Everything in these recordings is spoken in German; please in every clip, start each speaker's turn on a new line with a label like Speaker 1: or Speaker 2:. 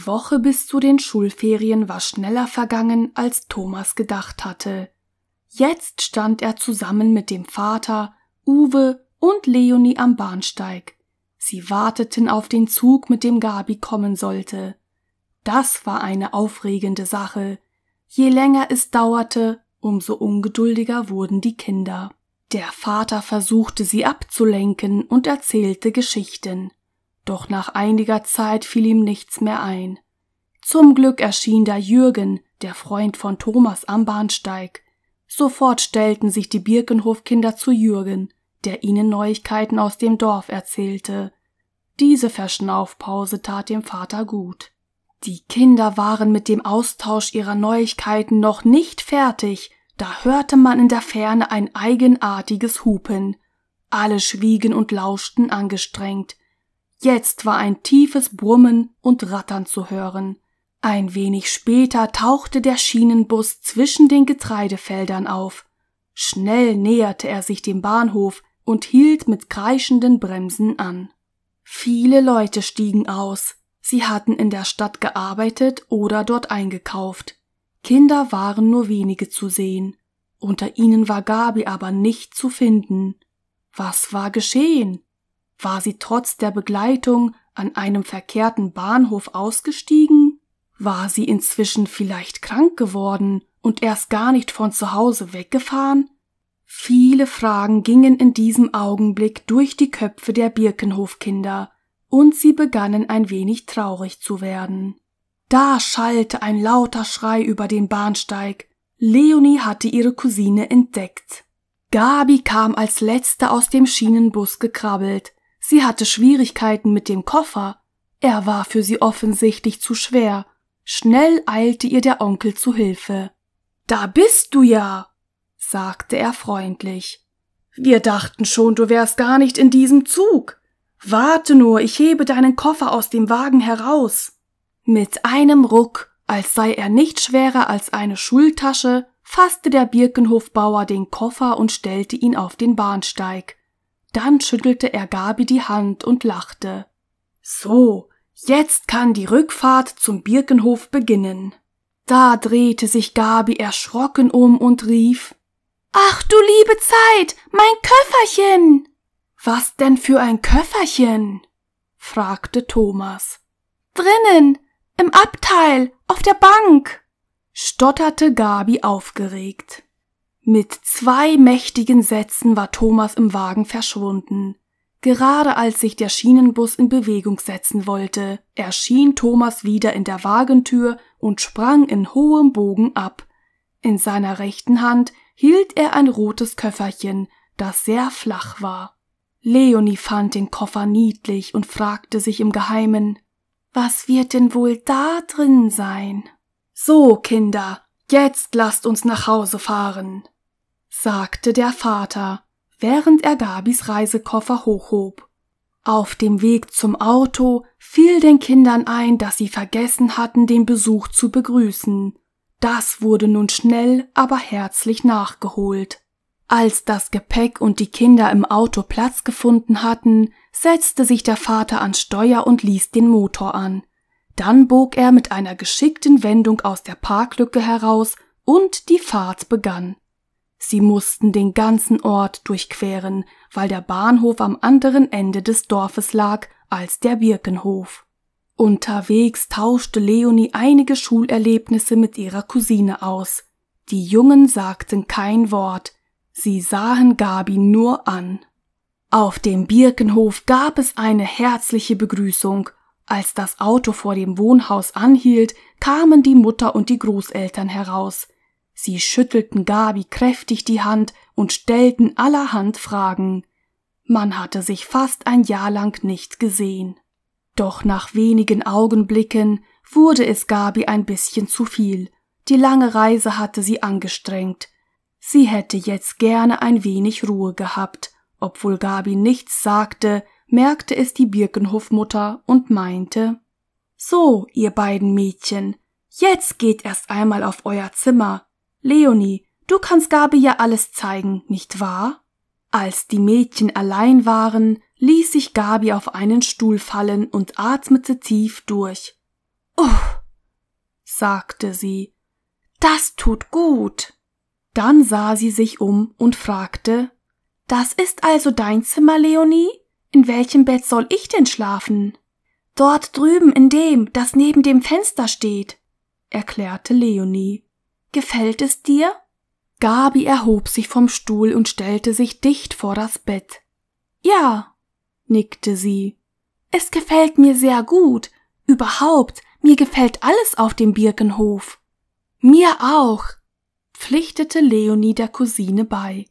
Speaker 1: Die Woche bis zu den Schulferien war schneller vergangen, als Thomas gedacht hatte. Jetzt stand er zusammen mit dem Vater, Uwe und Leonie am Bahnsteig. Sie warteten auf den Zug, mit dem Gabi kommen sollte. Das war eine aufregende Sache. Je länger es dauerte, umso ungeduldiger wurden die Kinder. Der Vater versuchte sie abzulenken und erzählte Geschichten. Doch nach einiger Zeit fiel ihm nichts mehr ein. Zum Glück erschien da Jürgen, der Freund von Thomas am Bahnsteig. Sofort stellten sich die Birkenhofkinder zu Jürgen, der ihnen Neuigkeiten aus dem Dorf erzählte. Diese Verschnaufpause tat dem Vater gut. Die Kinder waren mit dem Austausch ihrer Neuigkeiten noch nicht fertig, da hörte man in der Ferne ein eigenartiges Hupen. Alle schwiegen und lauschten angestrengt. Jetzt war ein tiefes Brummen und Rattern zu hören. Ein wenig später tauchte der Schienenbus zwischen den Getreidefeldern auf. Schnell näherte er sich dem Bahnhof und hielt mit kreischenden Bremsen an. Viele Leute stiegen aus. Sie hatten in der Stadt gearbeitet oder dort eingekauft. Kinder waren nur wenige zu sehen. Unter ihnen war Gabi aber nicht zu finden. Was war geschehen? War sie trotz der Begleitung an einem verkehrten Bahnhof ausgestiegen? War sie inzwischen vielleicht krank geworden und erst gar nicht von zu Hause weggefahren? Viele Fragen gingen in diesem Augenblick durch die Köpfe der Birkenhofkinder, und sie begannen ein wenig traurig zu werden. Da schallte ein lauter Schrei über den Bahnsteig. Leonie hatte ihre Cousine entdeckt. Gabi kam als letzte aus dem Schienenbus gekrabbelt Sie hatte Schwierigkeiten mit dem Koffer. Er war für sie offensichtlich zu schwer. Schnell eilte ihr der Onkel zu Hilfe. Da bist du ja, sagte er freundlich. Wir dachten schon, du wärst gar nicht in diesem Zug. Warte nur, ich hebe deinen Koffer aus dem Wagen heraus. Mit einem Ruck, als sei er nicht schwerer als eine Schultasche, fasste der Birkenhofbauer den Koffer und stellte ihn auf den Bahnsteig. Dann schüttelte er Gabi die Hand und lachte. So, jetzt kann die Rückfahrt zum Birkenhof beginnen. Da drehte sich Gabi erschrocken um und rief Ach du liebe Zeit, mein Köfferchen. Was denn für ein Köfferchen? fragte Thomas. Drinnen, im Abteil, auf der Bank, stotterte Gabi aufgeregt. Mit zwei mächtigen Sätzen war Thomas im Wagen verschwunden. Gerade als sich der Schienenbus in Bewegung setzen wollte, erschien Thomas wieder in der Wagentür und sprang in hohem Bogen ab. In seiner rechten Hand hielt er ein rotes Köfferchen, das sehr flach war. Leonie fand den Koffer niedlich und fragte sich im Geheimen, was wird denn wohl da drin sein? So, Kinder, jetzt lasst uns nach Hause fahren sagte der Vater, während er Gabis Reisekoffer hochhob. Auf dem Weg zum Auto fiel den Kindern ein, dass sie vergessen hatten, den Besuch zu begrüßen. Das wurde nun schnell, aber herzlich nachgeholt. Als das Gepäck und die Kinder im Auto Platz gefunden hatten, setzte sich der Vater ans Steuer und ließ den Motor an. Dann bog er mit einer geschickten Wendung aus der Parklücke heraus und die Fahrt begann. Sie mussten den ganzen Ort durchqueren, weil der Bahnhof am anderen Ende des Dorfes lag als der Birkenhof. Unterwegs tauschte Leonie einige Schulerlebnisse mit ihrer Cousine aus. Die Jungen sagten kein Wort, sie sahen Gabi nur an. Auf dem Birkenhof gab es eine herzliche Begrüßung. Als das Auto vor dem Wohnhaus anhielt, kamen die Mutter und die Großeltern heraus. Sie schüttelten Gabi kräftig die Hand und stellten allerhand Fragen. Man hatte sich fast ein Jahr lang nicht gesehen. Doch nach wenigen Augenblicken wurde es Gabi ein bisschen zu viel. Die lange Reise hatte sie angestrengt. Sie hätte jetzt gerne ein wenig Ruhe gehabt. Obwohl Gabi nichts sagte, merkte es die Birkenhofmutter und meinte So, ihr beiden Mädchen, jetzt geht erst einmal auf euer Zimmer. Leonie, du kannst Gabi ja alles zeigen, nicht wahr? Als die Mädchen allein waren, ließ sich Gabi auf einen Stuhl fallen und atmete tief durch. Uff, sagte sie, das tut gut. Dann sah sie sich um und fragte, Das ist also dein Zimmer, Leonie? In welchem Bett soll ich denn schlafen? Dort drüben in dem, das neben dem Fenster steht, erklärte Leonie. Gefällt es dir? Gabi erhob sich vom Stuhl und stellte sich dicht vor das Bett. Ja, nickte sie. Es gefällt mir sehr gut. Überhaupt, mir gefällt alles auf dem Birkenhof. Mir auch, pflichtete Leonie der Cousine bei.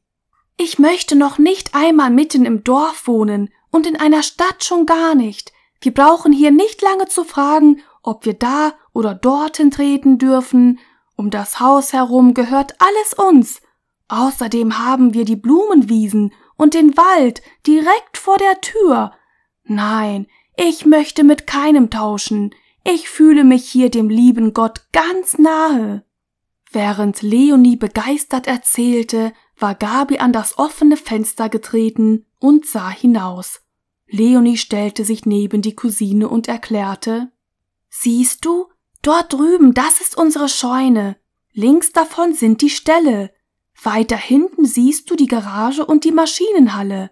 Speaker 1: Ich möchte noch nicht einmal mitten im Dorf wohnen und in einer Stadt schon gar nicht. Wir brauchen hier nicht lange zu fragen, ob wir da oder dorthin treten dürfen um das Haus herum gehört alles uns. Außerdem haben wir die Blumenwiesen und den Wald direkt vor der Tür. Nein, ich möchte mit keinem tauschen. Ich fühle mich hier dem lieben Gott ganz nahe. Während Leonie begeistert erzählte, war Gabi an das offene Fenster getreten und sah hinaus. Leonie stellte sich neben die Cousine und erklärte Siehst du, Dort drüben, das ist unsere Scheune. Links davon sind die Ställe. Weiter hinten siehst du die Garage und die Maschinenhalle.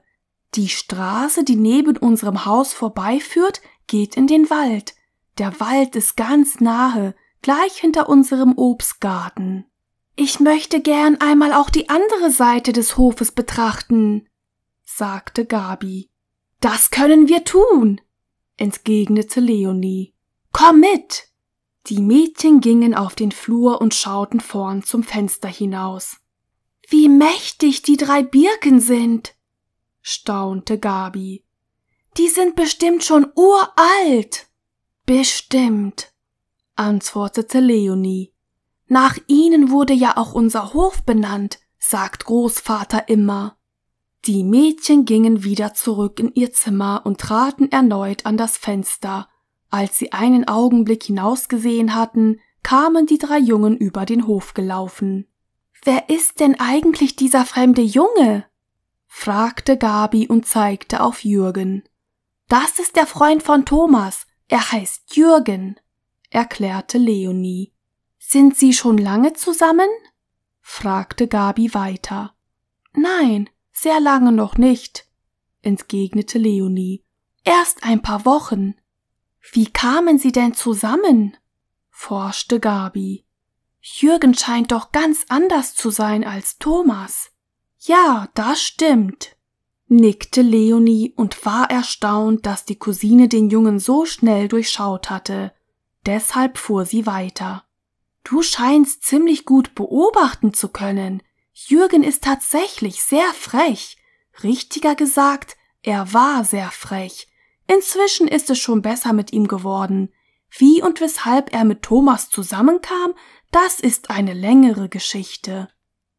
Speaker 1: Die Straße, die neben unserem Haus vorbeiführt, geht in den Wald. Der Wald ist ganz nahe, gleich hinter unserem Obstgarten. Ich möchte gern einmal auch die andere Seite des Hofes betrachten, sagte Gabi. Das können wir tun, entgegnete Leonie. Komm mit! Die Mädchen gingen auf den Flur und schauten vorn zum Fenster hinaus. Wie mächtig die drei Birken sind, staunte Gabi. Die sind bestimmt schon uralt. Bestimmt, antwortete Leonie. Nach ihnen wurde ja auch unser Hof benannt, sagt Großvater immer. Die Mädchen gingen wieder zurück in ihr Zimmer und traten erneut an das Fenster, als sie einen Augenblick hinausgesehen hatten, kamen die drei Jungen über den Hof gelaufen. Wer ist denn eigentlich dieser fremde Junge? fragte Gabi und zeigte auf Jürgen. Das ist der Freund von Thomas, er heißt Jürgen, erklärte Leonie. Sind Sie schon lange zusammen? fragte Gabi weiter. Nein, sehr lange noch nicht, entgegnete Leonie. Erst ein paar Wochen. Wie kamen sie denn zusammen? forschte Gabi. Jürgen scheint doch ganz anders zu sein als Thomas. Ja, das stimmt, nickte Leonie und war erstaunt, dass die Cousine den Jungen so schnell durchschaut hatte. Deshalb fuhr sie weiter. Du scheinst ziemlich gut beobachten zu können. Jürgen ist tatsächlich sehr frech. Richtiger gesagt, er war sehr frech. Inzwischen ist es schon besser mit ihm geworden. Wie und weshalb er mit Thomas zusammenkam, das ist eine längere Geschichte.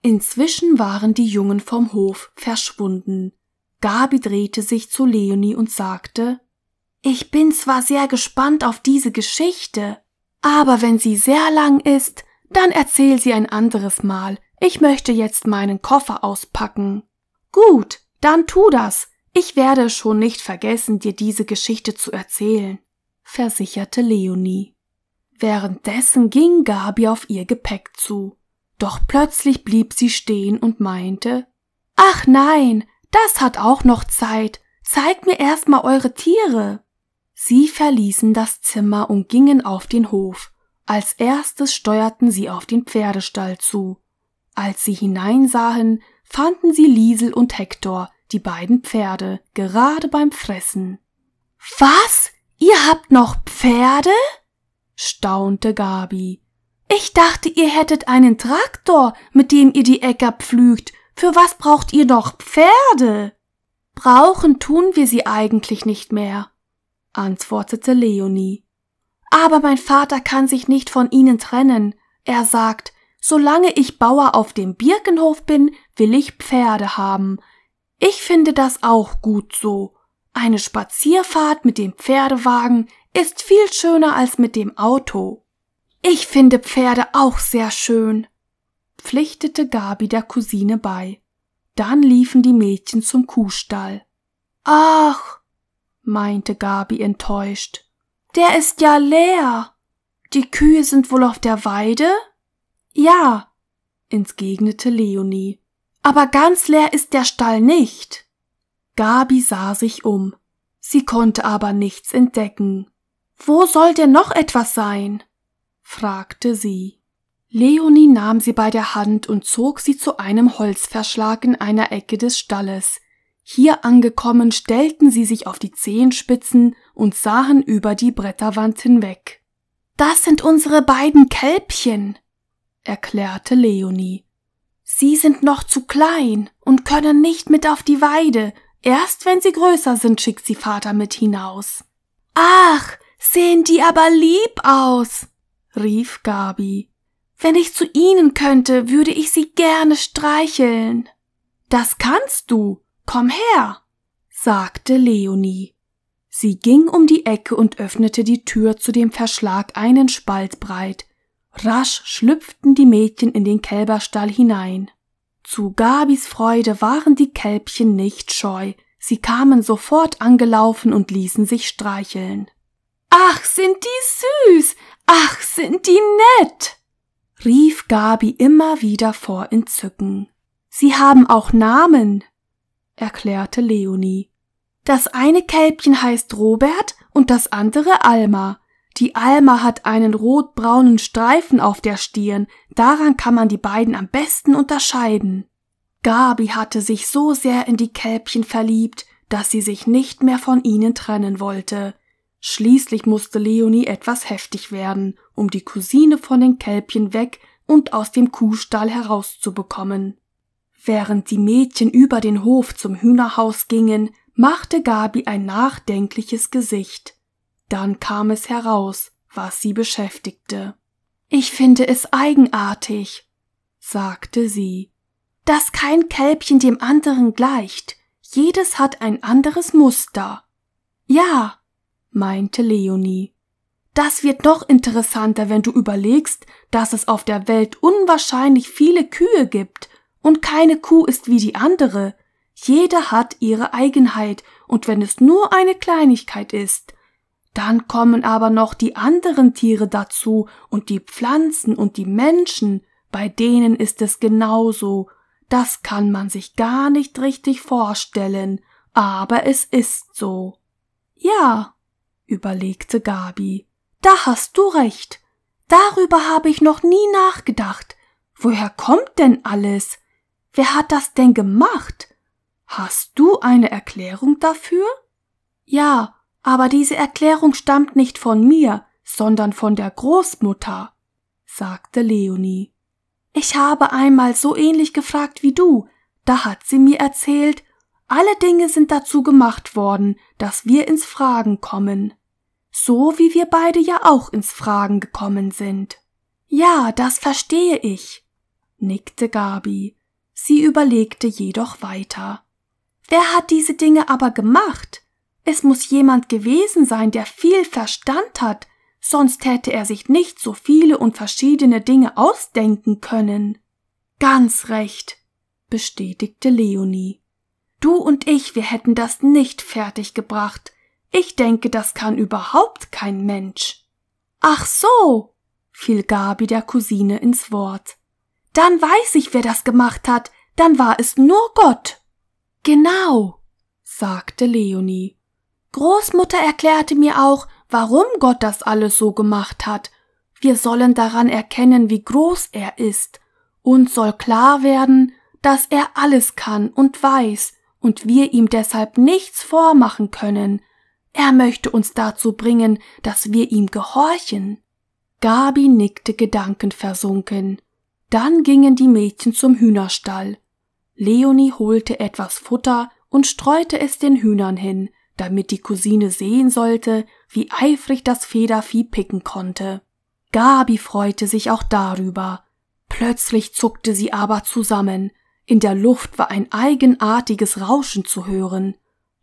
Speaker 1: Inzwischen waren die Jungen vom Hof verschwunden. Gabi drehte sich zu Leonie und sagte Ich bin zwar sehr gespannt auf diese Geschichte, aber wenn sie sehr lang ist, dann erzähl sie ein anderes Mal. Ich möchte jetzt meinen Koffer auspacken. Gut, dann tu das. Ich werde schon nicht vergessen, dir diese Geschichte zu erzählen, versicherte Leonie. Währenddessen ging Gabi auf ihr Gepäck zu. Doch plötzlich blieb sie stehen und meinte Ach nein, das hat auch noch Zeit. Zeigt mir erstmal eure Tiere. Sie verließen das Zimmer und gingen auf den Hof. Als erstes steuerten sie auf den Pferdestall zu. Als sie hineinsahen, fanden sie Liesel und Hektor, die beiden Pferde gerade beim Fressen. Was? Ihr habt noch Pferde? staunte Gabi. Ich dachte, ihr hättet einen Traktor, mit dem ihr die Äcker pflügt. Für was braucht ihr noch Pferde? Brauchen tun wir sie eigentlich nicht mehr, antwortete Leonie. Aber mein Vater kann sich nicht von ihnen trennen. Er sagt, solange ich Bauer auf dem Birkenhof bin, will ich Pferde haben. Ich finde das auch gut so. Eine Spazierfahrt mit dem Pferdewagen ist viel schöner als mit dem Auto. Ich finde Pferde auch sehr schön, pflichtete Gabi der Cousine bei. Dann liefen die Mädchen zum Kuhstall. Ach, meinte Gabi enttäuscht, der ist ja leer. Die Kühe sind wohl auf der Weide? Ja, entgegnete Leonie. Aber ganz leer ist der Stall nicht. Gabi sah sich um. Sie konnte aber nichts entdecken. Wo soll denn noch etwas sein? fragte sie. Leonie nahm sie bei der Hand und zog sie zu einem Holzverschlag in einer Ecke des Stalles. Hier angekommen stellten sie sich auf die Zehenspitzen und sahen über die Bretterwand hinweg. Das sind unsere beiden Kälbchen, erklärte Leonie. Sie sind noch zu klein und können nicht mit auf die Weide. Erst wenn sie größer sind, schickt sie Vater mit hinaus. Ach, sehen die aber lieb aus, rief Gabi. Wenn ich zu ihnen könnte, würde ich sie gerne streicheln. Das kannst du. Komm her, sagte Leonie. Sie ging um die Ecke und öffnete die Tür zu dem Verschlag einen Spalt breit. Rasch schlüpften die Mädchen in den Kälberstall hinein. Zu Gabis Freude waren die Kälbchen nicht scheu, sie kamen sofort angelaufen und ließen sich streicheln. Ach, sind die süß, ach, sind die nett, rief Gabi immer wieder vor Entzücken. Sie haben auch Namen, erklärte Leonie. Das eine Kälbchen heißt Robert und das andere Alma, die Alma hat einen rotbraunen Streifen auf der Stirn, daran kann man die beiden am besten unterscheiden. Gabi hatte sich so sehr in die Kälbchen verliebt, dass sie sich nicht mehr von ihnen trennen wollte. Schließlich musste Leonie etwas heftig werden, um die Cousine von den Kälbchen weg und aus dem Kuhstall herauszubekommen. Während die Mädchen über den Hof zum Hühnerhaus gingen, machte Gabi ein nachdenkliches Gesicht. Dann kam es heraus, was sie beschäftigte. Ich finde es eigenartig, sagte sie, dass kein Kälbchen dem anderen gleicht. Jedes hat ein anderes Muster. Ja, meinte Leonie. Das wird noch interessanter, wenn du überlegst, dass es auf der Welt unwahrscheinlich viele Kühe gibt, und keine Kuh ist wie die andere. Jede hat ihre Eigenheit, und wenn es nur eine Kleinigkeit ist, dann kommen aber noch die anderen Tiere dazu und die Pflanzen und die Menschen, bei denen ist es genauso. Das kann man sich gar nicht richtig vorstellen, aber es ist so. Ja, überlegte Gabi. Da hast du recht. Darüber habe ich noch nie nachgedacht. Woher kommt denn alles? Wer hat das denn gemacht? Hast du eine Erklärung dafür? Ja, aber diese Erklärung stammt nicht von mir, sondern von der Großmutter, sagte Leonie. Ich habe einmal so ähnlich gefragt wie du, da hat sie mir erzählt, alle Dinge sind dazu gemacht worden, dass wir ins Fragen kommen. So wie wir beide ja auch ins Fragen gekommen sind. Ja, das verstehe ich, nickte Gabi. Sie überlegte jedoch weiter. Wer hat diese Dinge aber gemacht? Es muss jemand gewesen sein, der viel Verstand hat, sonst hätte er sich nicht so viele und verschiedene Dinge ausdenken können. Ganz recht, bestätigte Leonie. Du und ich, wir hätten das nicht fertig gebracht. Ich denke, das kann überhaupt kein Mensch. Ach so, fiel Gabi der Cousine ins Wort. Dann weiß ich, wer das gemacht hat, dann war es nur Gott. Genau, sagte Leonie. Großmutter erklärte mir auch, warum Gott das alles so gemacht hat. Wir sollen daran erkennen, wie groß er ist. Uns soll klar werden, dass er alles kann und weiß und wir ihm deshalb nichts vormachen können. Er möchte uns dazu bringen, dass wir ihm gehorchen. Gabi nickte gedankenversunken. Dann gingen die Mädchen zum Hühnerstall. Leonie holte etwas Futter und streute es den Hühnern hin, damit die Cousine sehen sollte, wie eifrig das Federvieh picken konnte. Gabi freute sich auch darüber. Plötzlich zuckte sie aber zusammen, in der Luft war ein eigenartiges Rauschen zu hören.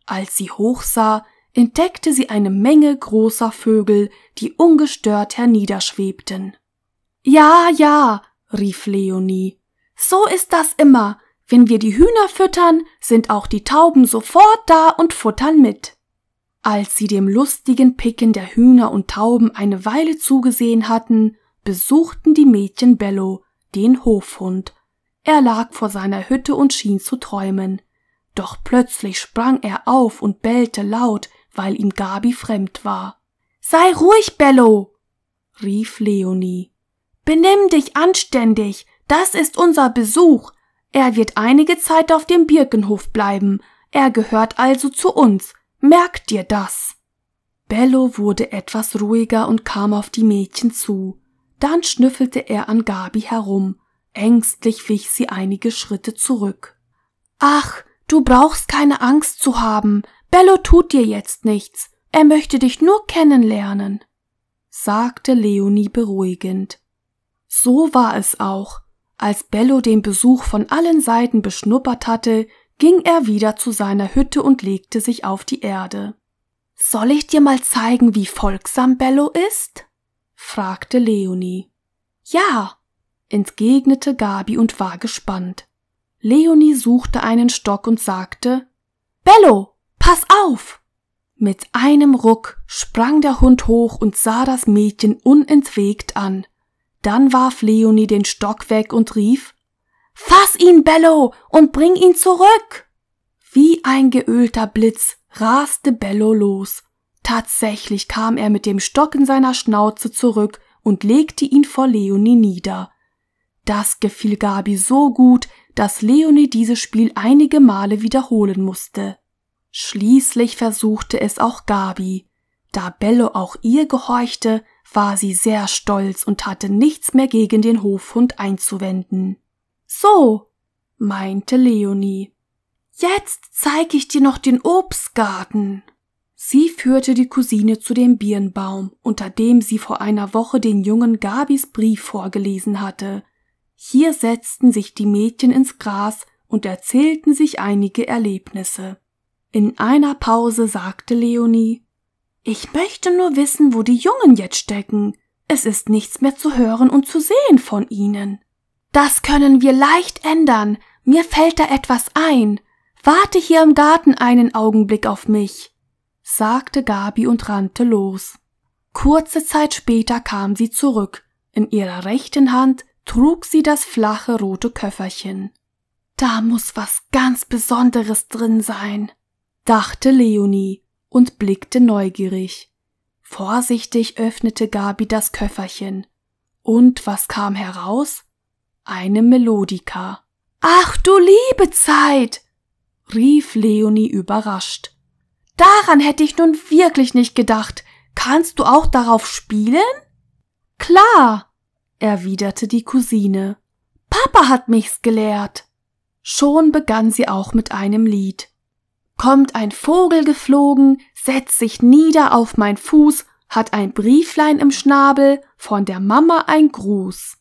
Speaker 1: Als sie hochsah, entdeckte sie eine Menge großer Vögel, die ungestört herniederschwebten. Ja, ja, rief Leonie, so ist das immer, wenn wir die Hühner füttern, sind auch die Tauben sofort da und futtern mit. Als sie dem lustigen Picken der Hühner und Tauben eine Weile zugesehen hatten, besuchten die Mädchen Bello, den Hofhund. Er lag vor seiner Hütte und schien zu träumen. Doch plötzlich sprang er auf und bellte laut, weil ihm Gabi fremd war. Sei ruhig, Bello, rief Leonie. Benimm dich anständig, das ist unser Besuch, er wird einige Zeit auf dem Birkenhof bleiben, er gehört also zu uns, merkt dir das. Bello wurde etwas ruhiger und kam auf die Mädchen zu. Dann schnüffelte er an Gabi herum, ängstlich wich sie einige Schritte zurück. Ach, du brauchst keine Angst zu haben, Bello tut dir jetzt nichts, er möchte dich nur kennenlernen, sagte Leonie beruhigend. So war es auch, als Bello den Besuch von allen Seiten beschnuppert hatte, ging er wieder zu seiner Hütte und legte sich auf die Erde. Soll ich dir mal zeigen, wie folgsam Bello ist? fragte Leonie. Ja, entgegnete Gabi und war gespannt. Leonie suchte einen Stock und sagte Bello, pass auf. Mit einem Ruck sprang der Hund hoch und sah das Mädchen unentwegt an. Dann warf Leonie den Stock weg und rief Fass ihn, Bello, und bring ihn zurück. Wie ein geölter Blitz raste Bello los. Tatsächlich kam er mit dem Stock in seiner Schnauze zurück und legte ihn vor Leonie nieder. Das gefiel Gabi so gut, dass Leonie dieses Spiel einige Male wiederholen musste. Schließlich versuchte es auch Gabi. Da Bello auch ihr gehorchte, war sie sehr stolz und hatte nichts mehr gegen den Hofhund einzuwenden. So, meinte Leonie. Jetzt zeige ich dir noch den Obstgarten. Sie führte die Cousine zu dem Birnbaum, unter dem sie vor einer Woche den jungen Gabis Brief vorgelesen hatte. Hier setzten sich die Mädchen ins Gras und erzählten sich einige Erlebnisse. In einer Pause sagte Leonie ich möchte nur wissen, wo die Jungen jetzt stecken. Es ist nichts mehr zu hören und zu sehen von ihnen. Das können wir leicht ändern. Mir fällt da etwas ein. Warte hier im Garten einen Augenblick auf mich, sagte Gabi und rannte los. Kurze Zeit später kam sie zurück. In ihrer rechten Hand trug sie das flache rote Köfferchen. Da muss was ganz Besonderes drin sein, dachte Leonie und blickte neugierig. Vorsichtig öffnete Gabi das Köfferchen. Und was kam heraus? Eine Melodika. Ach du liebe Zeit! rief Leonie überrascht. Daran hätte ich nun wirklich nicht gedacht. Kannst du auch darauf spielen? Klar, erwiderte die Cousine. Papa hat mich's gelehrt. Schon begann sie auch mit einem Lied kommt ein Vogel geflogen, setzt sich nieder auf mein Fuß, hat ein Brieflein im Schnabel, von der Mama ein Gruß.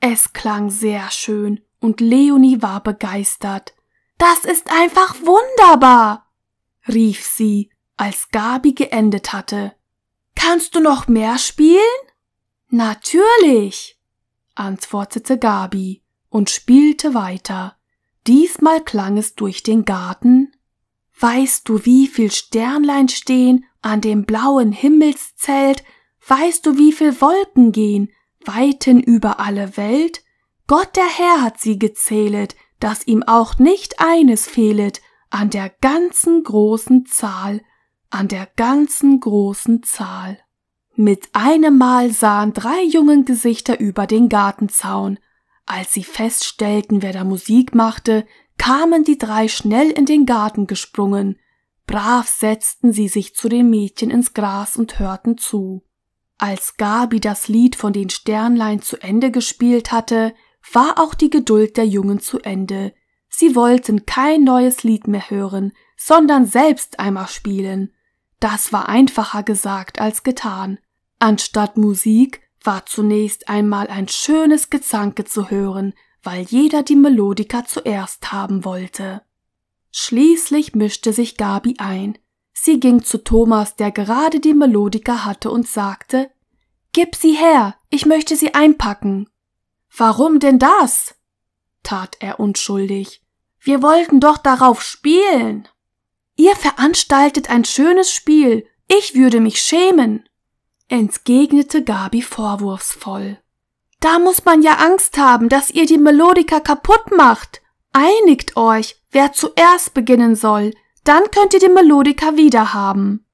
Speaker 1: Es klang sehr schön, und Leonie war begeistert. Das ist einfach wunderbar, rief sie, als Gabi geendet hatte. Kannst du noch mehr spielen? Natürlich, antwortete Gabi und spielte weiter. Diesmal klang es durch den Garten Weißt du, wie viel Sternlein stehen an dem blauen Himmelszelt? Weißt du, wie viel Wolken gehen, weiten über alle Welt? Gott der Herr hat sie gezählet, dass ihm auch nicht eines fehlet an der ganzen großen Zahl, an der ganzen großen Zahl. Mit einem Mal sahen drei jungen Gesichter über den Gartenzaun. Als sie feststellten, wer da Musik machte, kamen die drei schnell in den Garten gesprungen, brav setzten sie sich zu den Mädchen ins Gras und hörten zu. Als Gabi das Lied von den Sternlein zu Ende gespielt hatte, war auch die Geduld der Jungen zu Ende. Sie wollten kein neues Lied mehr hören, sondern selbst einmal spielen. Das war einfacher gesagt als getan. Anstatt Musik war zunächst einmal ein schönes Gezanke zu hören, weil jeder die Melodika zuerst haben wollte. Schließlich mischte sich Gabi ein. Sie ging zu Thomas, der gerade die Melodika hatte, und sagte Gib sie her, ich möchte sie einpacken. Warum denn das? tat er unschuldig. Wir wollten doch darauf spielen. Ihr veranstaltet ein schönes Spiel, ich würde mich schämen, entgegnete Gabi vorwurfsvoll. Da muss man ja Angst haben, dass ihr die Melodika kaputt macht. Einigt euch, wer zuerst beginnen soll, dann könnt ihr die Melodika wieder haben.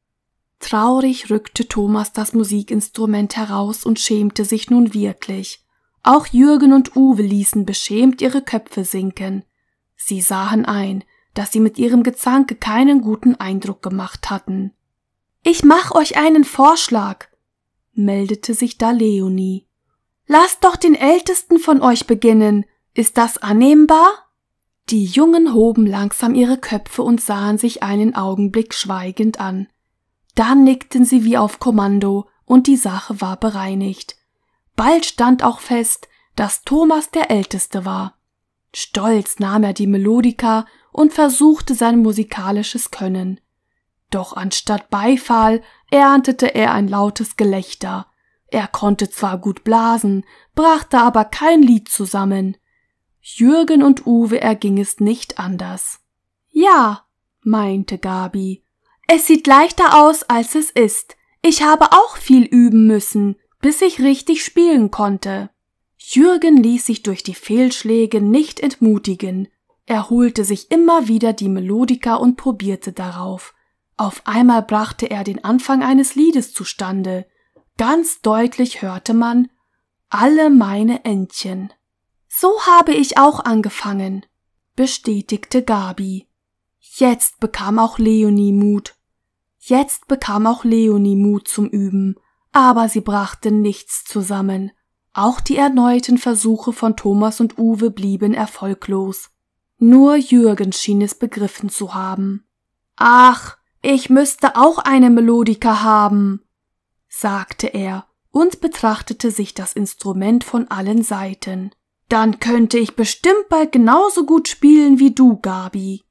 Speaker 1: Traurig rückte Thomas das Musikinstrument heraus und schämte sich nun wirklich. Auch Jürgen und Uwe ließen beschämt ihre Köpfe sinken. Sie sahen ein, dass sie mit ihrem Gezanke keinen guten Eindruck gemacht hatten. Ich mach euch einen Vorschlag, meldete sich da Leonie. Lasst doch den Ältesten von euch beginnen. Ist das annehmbar? Die Jungen hoben langsam ihre Köpfe und sahen sich einen Augenblick schweigend an. Dann nickten sie wie auf Kommando, und die Sache war bereinigt. Bald stand auch fest, dass Thomas der Älteste war. Stolz nahm er die Melodika und versuchte sein musikalisches Können. Doch anstatt Beifall erntete er ein lautes Gelächter. Er konnte zwar gut blasen, brachte aber kein Lied zusammen. Jürgen und Uwe erging es nicht anders. Ja, meinte Gabi, es sieht leichter aus, als es ist. Ich habe auch viel üben müssen, bis ich richtig spielen konnte. Jürgen ließ sich durch die Fehlschläge nicht entmutigen. Er holte sich immer wieder die Melodika und probierte darauf. Auf einmal brachte er den Anfang eines Liedes zustande – Ganz deutlich hörte man alle meine Entchen. So habe ich auch angefangen, bestätigte Gabi. Jetzt bekam auch Leonie Mut. Jetzt bekam auch Leonie Mut zum Üben, aber sie brachte nichts zusammen. Auch die erneuten Versuche von Thomas und Uwe blieben erfolglos. Nur Jürgen schien es begriffen zu haben. Ach, ich müsste auch eine Melodika haben, sagte er und betrachtete sich das Instrument von allen Seiten. Dann könnte ich bestimmt bald genauso gut spielen wie du, Gabi.